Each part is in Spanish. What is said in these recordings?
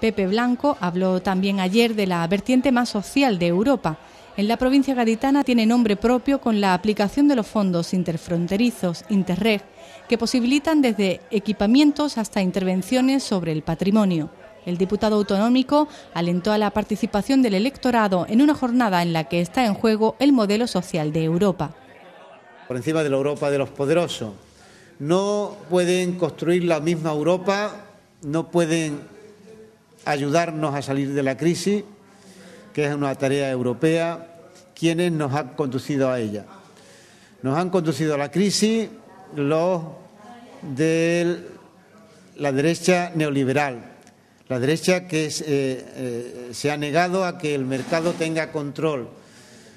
Pepe Blanco habló también ayer de la vertiente más social de Europa. En la provincia gaditana tiene nombre propio con la aplicación de los fondos interfronterizos, Interreg, que posibilitan desde equipamientos hasta intervenciones sobre el patrimonio. El diputado autonómico alentó a la participación del electorado en una jornada en la que está en juego el modelo social de Europa. Por encima de la Europa de los poderosos. No pueden construir la misma Europa, no pueden ayudarnos a salir de la crisis, que es una tarea europea, quienes nos han conducido a ella. Nos han conducido a la crisis los de la derecha neoliberal, la derecha que eh, eh, se ha negado a que el mercado tenga control,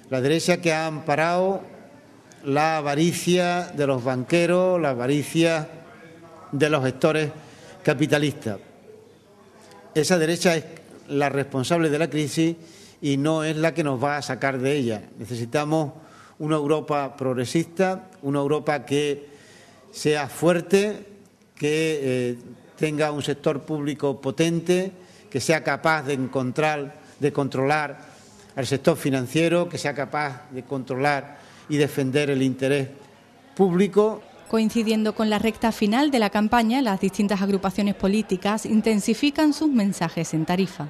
la derecha que ha amparado la avaricia de los banqueros, la avaricia de los gestores capitalistas. Esa derecha es la responsable de la crisis y no es la que nos va a sacar de ella. Necesitamos una Europa progresista, una Europa que sea fuerte, que eh, tenga un sector público potente, que sea capaz de encontrar, de controlar al sector financiero, que sea capaz de controlar y defender el interés público Coincidiendo con la recta final de la campaña, las distintas agrupaciones políticas intensifican sus mensajes en Tarifa.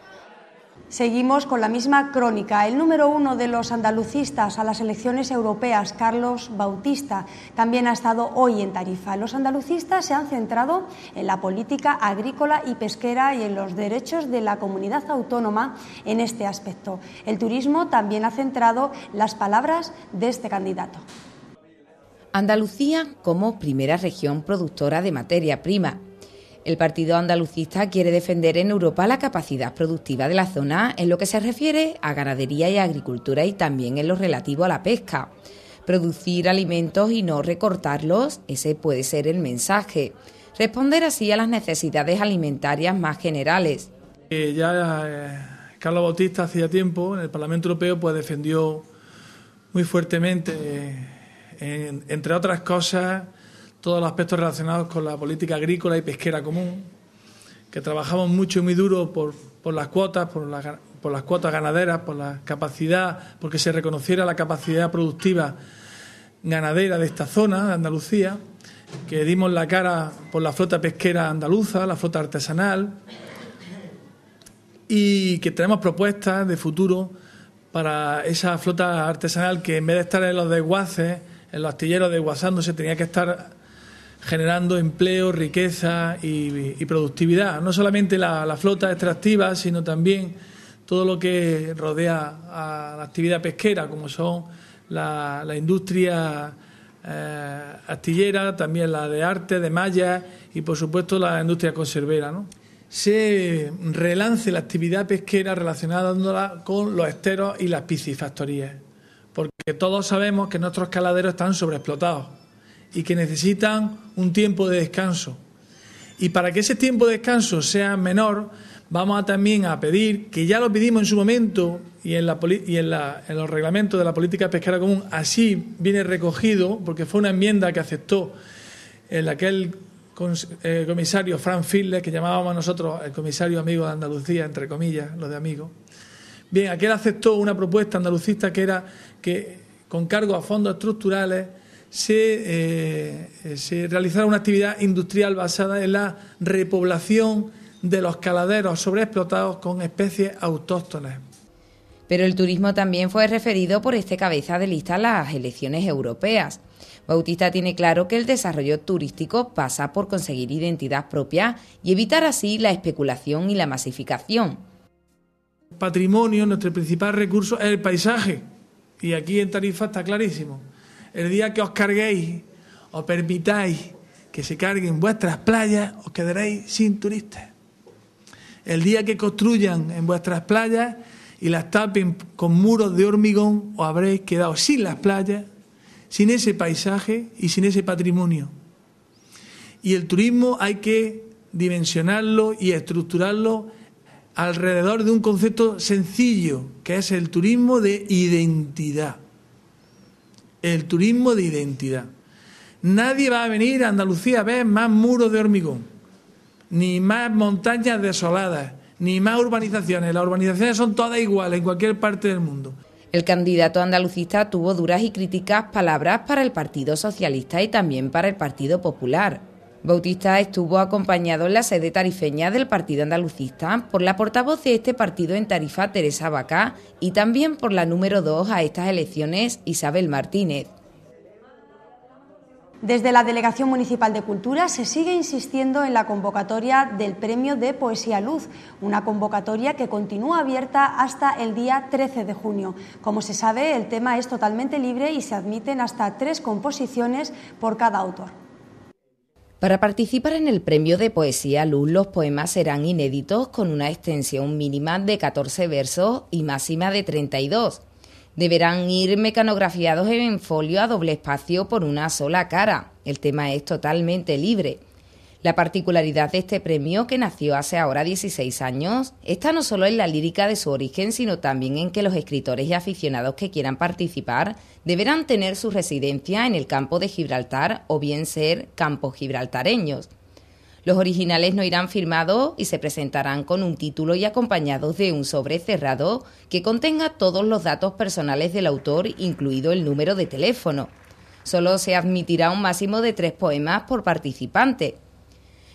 Seguimos con la misma crónica. El número uno de los andalucistas a las elecciones europeas, Carlos Bautista, también ha estado hoy en Tarifa. Los andalucistas se han centrado en la política agrícola y pesquera y en los derechos de la comunidad autónoma en este aspecto. El turismo también ha centrado las palabras de este candidato. Andalucía como primera región productora de materia prima. El Partido Andalucista quiere defender en Europa la capacidad productiva de la zona en lo que se refiere a ganadería y agricultura y también en lo relativo a la pesca. Producir alimentos y no recortarlos, ese puede ser el mensaje. Responder así a las necesidades alimentarias más generales. Eh, ya eh, Carlos Bautista hacía tiempo en el Parlamento Europeo pues defendió muy fuertemente eh, entre otras cosas, todos los aspectos relacionados con la política agrícola y pesquera común, que trabajamos mucho y muy duro por, por las cuotas, por, por las cuotas ganaderas, por la capacidad, porque se reconociera la capacidad productiva ganadera de esta zona, de Andalucía, que dimos la cara por la flota pesquera andaluza, la flota artesanal, y que tenemos propuestas de futuro para esa flota artesanal que en vez de estar en los desguaces, en los astilleros de Guasando se tenía que estar generando empleo, riqueza y, productividad. No solamente la, flota extractiva, sino también todo lo que rodea a la actividad pesquera, como son la, industria eh, astillera, también la de arte, de malla y, por supuesto, la industria conservera. Se relance la actividad pesquera relacionándola con los esteros y las piscifactorías que todos sabemos que nuestros caladeros están sobreexplotados y que necesitan un tiempo de descanso. Y para que ese tiempo de descanso sea menor, vamos también a pedir, que ya lo pedimos en su momento y en, los reglamentos de la política pesquera común, así viene recogido, porque fue una enmienda que aceptó el aquel eh, comisario Fran Fidler, que llamábamos nosotros el comisario amigo de Andalucía, entre comillas, lo de amigo Bien, aquel aceptó una propuesta andalucista que era que con cargo a fondos estructurales eh, se, realizara una actividad industrial basada en la repoblación de los caladeros sobreexplotados con especies autóctonas. Pero el turismo también fue referido por este cabeza de lista a las elecciones europeas. Bautista tiene claro que el desarrollo turístico pasa por conseguir identidad propia y evitar así la especulación y la masificación patrimonio, nuestro principal recurso es el paisaje. Y aquí en Tarifa está clarísimo. El día que os carguéis, os permitáis que se carguen vuestras playas, os quedaréis sin turistas. El día que construyan en vuestras playas y las tapen con muros de hormigón, os habréis quedado sin las playas, sin ese paisaje y sin ese patrimonio. Y el turismo hay que dimensionarlo y estructurarlo alrededor de un concepto sencillo, que es el turismo de identidad. El turismo de identidad. Nadie va a venir a Andalucía a ver más muros de hormigón, ni más montañas desoladas, ni más urbanizaciones. Las urbanizaciones son todas iguales en cualquier parte del mundo. El candidato andalucista tuvo duras y críticas palabras para el Partido Socialista y también para el Partido Popular. Bautista estuvo acompañado en la sede tarifeña del Partido Andalucista por la portavoz de este partido en Tarifa, Teresa Bacá, y también por la número dos a estas elecciones, Isabel Martínez. Desde la Delegación Municipal de Cultura se sigue insistiendo en la convocatoria del Premio de Poesía Luz, una convocatoria que continúa abierta hasta el día 13 de junio. Como se sabe, el tema es totalmente libre y se admiten hasta tres composiciones por cada autor. Para participar en el premio de poesía Luz, los poemas serán inéditos con una extensión mínima de 14 versos y máxima de 32. Deberán ir mecanografiados en folio a doble espacio por una sola cara. El tema es totalmente libre. La particularidad de este premio, que nació hace ahora 16 años, está no solo en la lírica de su origen, sino también en que los escritores y aficionados que quieran participar deberán tener su residencia en el campo de Gibraltar o bien ser campos gibraltareños. Los originales no irán firmados y se presentarán con un título y acompañados de un sobre cerrado que contenga todos los datos personales del autor, incluido el número de teléfono. Solo se admitirá un máximo de tres poemas por participante.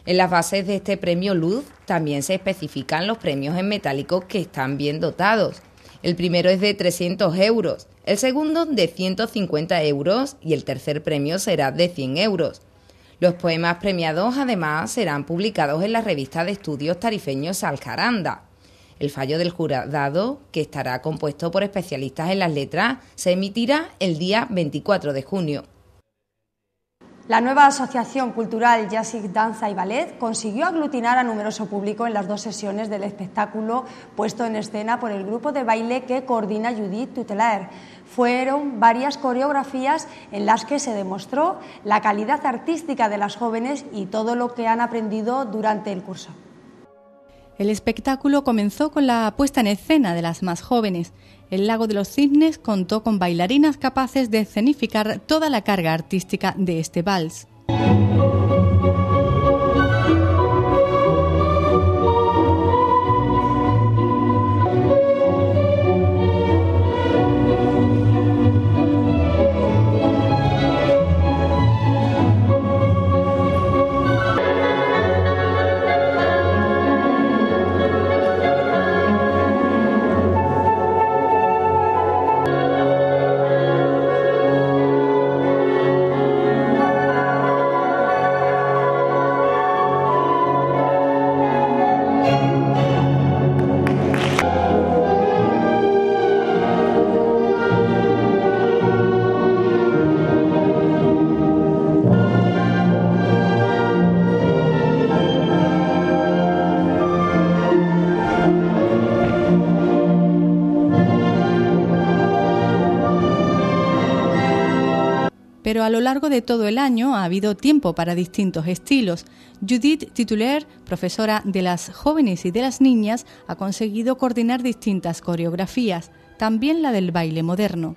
En las bases de este premio Luz también se especifican los premios en metálico que están bien dotados. El primero es de 300 euros, el segundo de 150 euros y el tercer premio será de 100 euros. Los poemas premiados además serán publicados en la revista de estudios tarifeños Alcaranda. El fallo del jurado, que estará compuesto por especialistas en las letras, se emitirá el día 24 de junio. La nueva Asociación Cultural Jazzic Danza y Ballet consiguió aglutinar a numeroso público en las dos sesiones del espectáculo puesto en escena por el grupo de baile que coordina Judith Tutelaer. Fueron varias coreografías en las que se demostró la calidad artística de las jóvenes y todo lo que han aprendido durante el curso. El espectáculo comenzó con la puesta en escena de las más jóvenes, el Lago de los Cisnes contó con bailarinas capaces de escenificar toda la carga artística de este vals. pero a lo largo de todo el año ha habido tiempo para distintos estilos. Judith Tituler, profesora de las jóvenes y de las niñas, ha conseguido coordinar distintas coreografías, también la del baile moderno.